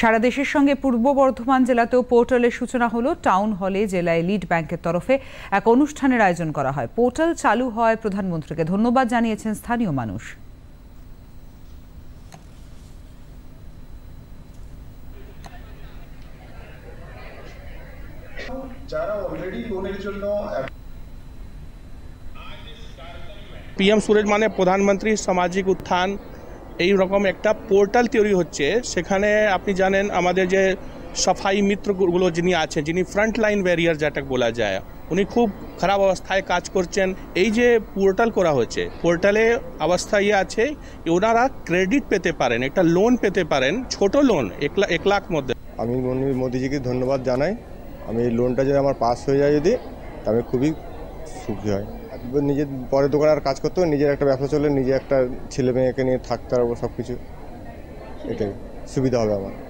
সারা দেশের সঙ্গে পূর্ব বর্ধমান জেলাতেও পোর্টালের সূচনা হলো টাউন হলে জেলায় লিড ব্যাংকের তরফে এক অনুষ্ঠানের আয়োজন করা হয় পোর্টাল চালু হয় প্রধানমন্ত্রীকে ধন্যবাদ জানিয়েছেন স্থানীয় মানুষ যারা অলরেডি লোনের জন্য पीएम सूरज माने प्रधानमंत्री सामाजिक उत्थान এই রকম একটা পোর্টাল তৈরি হচ্ছে সেখানে আপনি জানেন আমাদের যে সাফাই মিত্রগুলো যিনি আছেন যিনি ফ্রন্ট লাইন ব্যারিয়ার যেটা বলা যায় উনি খুব খারাপ অবস্থায় কাজ করছেন এই যে পোর্টাল করা হয়েছে পোর্টালে অবস্থা ইয়ে আছে ওনারা ক্রেডিট পেতে পারেন একটা লোন পেতে পারেন ছোট লোন এক লাখ মধ্যে আমি মোদীজিকে ধন্যবাদ জানাই আমি এই লোনটা যদি আমার পাস হয়ে যায় যদি আমি খুবই সুখী হয় নিজের পরের দোকানে আর কাজ করতো নিজের একটা ব্যবসা চলে নিজে একটা ছেলে মেয়েকে নিয়ে থাকতে পারবো সব কিছু এটাই সুবিধা হবে আমার